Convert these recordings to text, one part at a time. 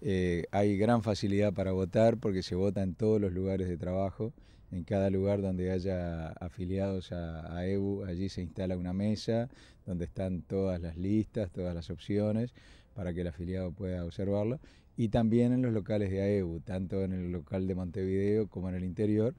Eh, hay gran facilidad para votar porque se vota en todos los lugares de trabajo, en cada lugar donde haya afiliados a, EBU, allí se instala una mesa donde están todas las listas, todas las opciones para que el afiliado pueda observarlo y también en los locales de AEBU, tanto en el local de Montevideo como en el interior.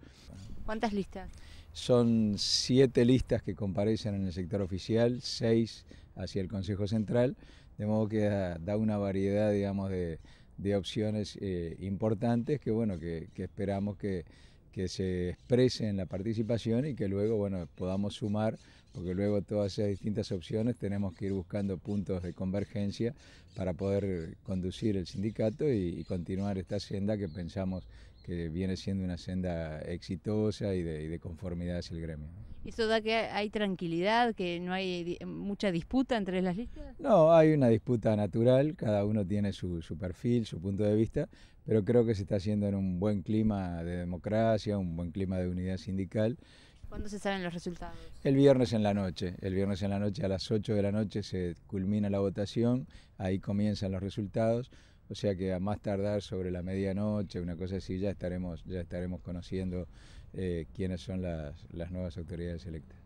¿Cuántas listas? Son siete listas que comparecen en el sector oficial, seis hacia el Consejo Central, de modo que da una variedad, digamos, de, de opciones eh, importantes que, bueno, que, esperamos que, que se exprese en la participación y que luego bueno, podamos sumar, porque luego todas esas distintas opciones tenemos que ir buscando puntos de convergencia para poder conducir el sindicato y, y continuar esta senda que pensamos que viene siendo una senda exitosa y de, conformidad hacia el gremio. ¿Eso da que hay tranquilidad, que no hay mucha disputa entre las listas? No, hay una disputa natural, cada uno tiene su, su perfil, su punto de vista, pero creo que se está haciendo en un buen clima de democracia, un buen clima de unidad sindical. ¿Cuándo se saben los resultados? El viernes en la noche. El viernes en la noche a las 8 de la noche se culmina la votación, ahí comienzan los resultados. O sea que a más tardar sobre la medianoche, una cosa así, ya estaremos, ya estaremos conociendo eh, quiénes son las nuevas autoridades electas.